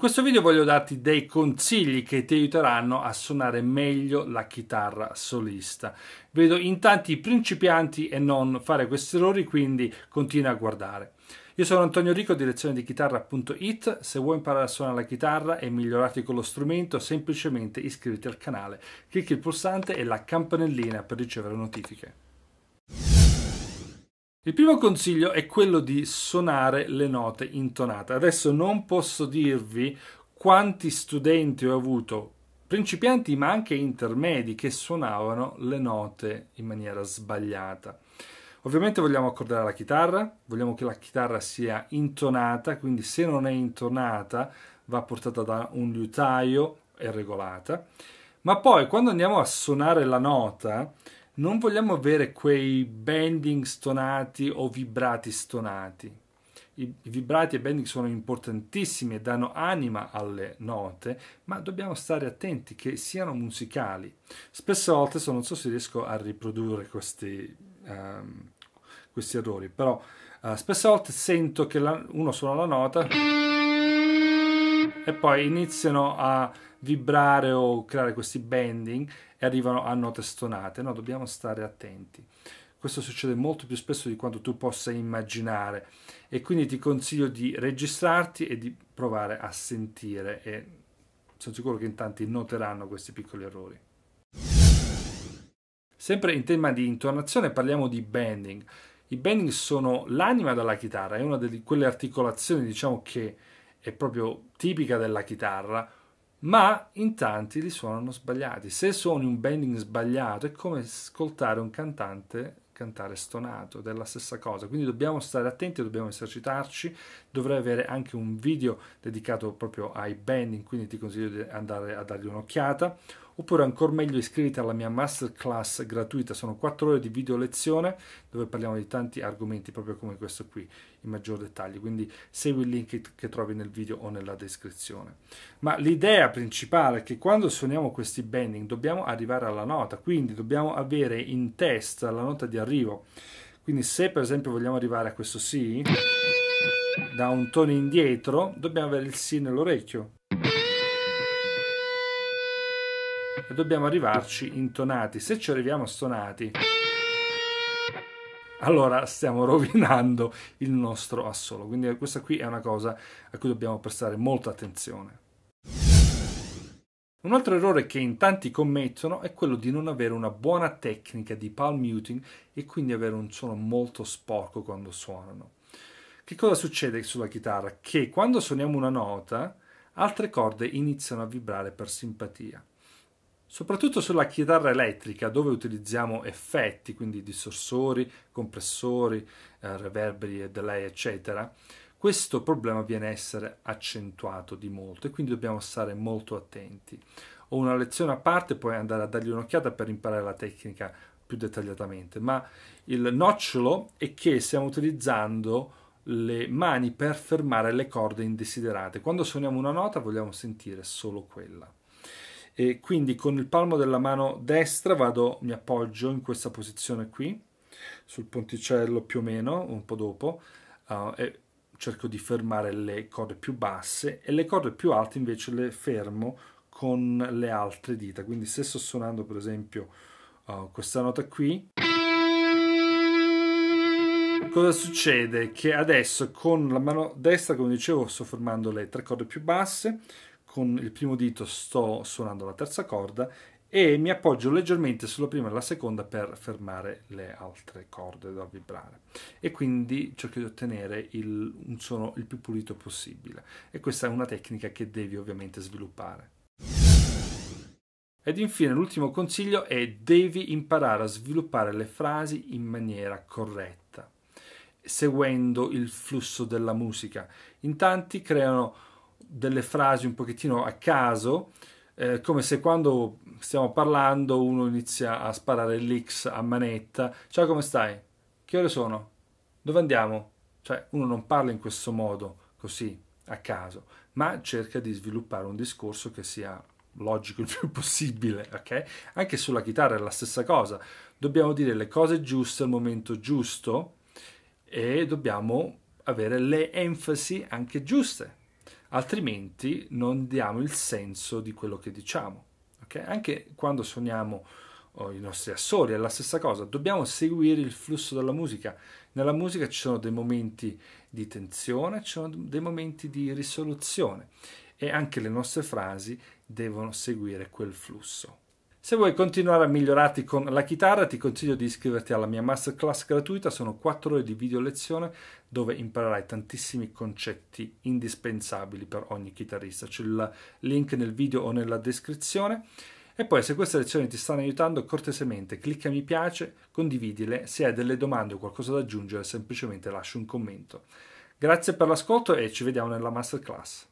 questo video voglio darti dei consigli che ti aiuteranno a suonare meglio la chitarra solista. Vedo in tanti principianti e non fare questi errori, quindi continua a guardare. Io sono Antonio Rico, direzione di chitarra.it. Se vuoi imparare a suonare la chitarra e migliorarti con lo strumento, semplicemente iscriviti al canale, clicchi il pulsante e la campanellina per ricevere notifiche. Il primo consiglio è quello di suonare le note intonate. Adesso non posso dirvi quanti studenti ho avuto, principianti ma anche intermedi, che suonavano le note in maniera sbagliata. Ovviamente vogliamo accordare la chitarra, vogliamo che la chitarra sia intonata, quindi se non è intonata va portata da un liutaio e regolata. Ma poi quando andiamo a suonare la nota, non vogliamo avere quei bending stonati o vibrati stonati. I, vibrati e bending sono importantissimi e danno anima alle note, ma dobbiamo stare attenti che siano musicali. Spesso volte so, non so se riesco a riprodurre questi, um, questi errori, però uh, spesso volte sento che la, uno suona la nota e poi iniziano a vibrare o creare questi bending e arrivano a note stonate. No, dobbiamo stare attenti. Questo succede molto più spesso di quanto tu possa immaginare e quindi ti consiglio di registrarti e di provare a sentire e sono sicuro che in tanti noteranno questi piccoli errori. Sempre in tema di intonazione parliamo di bending. I bending sono l'anima della chitarra, è una di quelle articolazioni diciamo che è proprio tipica della chitarra, ma in tanti li suonano sbagliati. Se suoni un bending sbagliato è come ascoltare un cantante cantare stonato, la stessa cosa. Quindi dobbiamo stare attenti, dobbiamo esercitarci. Dovrei avere anche un video dedicato proprio ai bending, quindi ti consiglio di andare a dargli un'occhiata oppure ancora meglio iscriviti alla mia masterclass gratuita, sono 4 ore di video lezione dove parliamo di tanti argomenti proprio come questo qui in maggior dettaglio, quindi segui il link che trovi nel video o nella descrizione. Ma l'idea principale è che quando suoniamo questi bending dobbiamo arrivare alla nota, quindi dobbiamo avere in testa la nota di arrivo. Quindi se per esempio vogliamo arrivare a questo Si, da un tono indietro, dobbiamo avere il Si nell'orecchio. e dobbiamo arrivarci intonati. Se ci arriviamo stonati, allora stiamo rovinando il nostro assolo. Quindi questa qui è una cosa a cui dobbiamo prestare molta attenzione. Un altro errore che in tanti commettono è quello di non avere una buona tecnica di palm muting e quindi avere un suono molto sporco quando suonano. Che cosa succede sulla chitarra? Che quando suoniamo una nota, altre corde iniziano a vibrare per simpatia. Soprattutto sulla chitarra elettrica, dove utilizziamo effetti, quindi distorsori, compressori, eh, reverberi e delay, eccetera, questo problema viene a essere accentuato di molto e quindi dobbiamo stare molto attenti. Ho una lezione a parte, puoi andare a dargli un'occhiata per imparare la tecnica più dettagliatamente, ma il nocciolo è che stiamo utilizzando le mani per fermare le corde indesiderate. Quando suoniamo una nota vogliamo sentire solo quella e quindi con il palmo della mano destra vado, mi appoggio in questa posizione qui, sul ponticello più o meno, un po' dopo, uh, e cerco di fermare le corde più basse e le corde più alte invece le fermo con le altre dita. Quindi se sto suonando per esempio uh, questa nota qui, cosa succede? Che adesso con la mano destra, come dicevo, sto formando le tre corde più basse, con il primo dito sto suonando la terza corda e mi appoggio leggermente sulla prima e la seconda per fermare le altre corde da vibrare e quindi cerco di ottenere il, un suono il più pulito possibile e questa è una tecnica che devi ovviamente sviluppare. Ed infine l'ultimo consiglio è devi imparare a sviluppare le frasi in maniera corretta, seguendo il flusso della musica. In tanti creano delle frasi un pochettino a caso, eh, come se quando stiamo parlando uno inizia a sparare l'X a manetta. Ciao, come stai? Che ore sono? Dove andiamo? Cioè, uno non parla in questo modo, così, a caso, ma cerca di sviluppare un discorso che sia logico il più possibile, ok? Anche sulla chitarra è la stessa cosa. Dobbiamo dire le cose giuste al momento giusto e dobbiamo avere le enfasi anche giuste, altrimenti non diamo il senso di quello che diciamo. Okay? Anche quando suoniamo oh, i nostri assoli è la stessa cosa, dobbiamo seguire il flusso della musica. Nella musica ci sono dei momenti di tensione, ci sono dei momenti di risoluzione e anche le nostre frasi devono seguire quel flusso. Se vuoi continuare a migliorarti con la chitarra ti consiglio di iscriverti alla mia masterclass gratuita, sono 4 ore di video lezione dove imparerai tantissimi concetti indispensabili per ogni chitarrista, c'è il link nel video o nella descrizione. E poi se queste lezioni ti stanno aiutando, cortesemente clicca mi piace, condividile, se hai delle domande o qualcosa da aggiungere semplicemente lascia un commento. Grazie per l'ascolto e ci vediamo nella masterclass.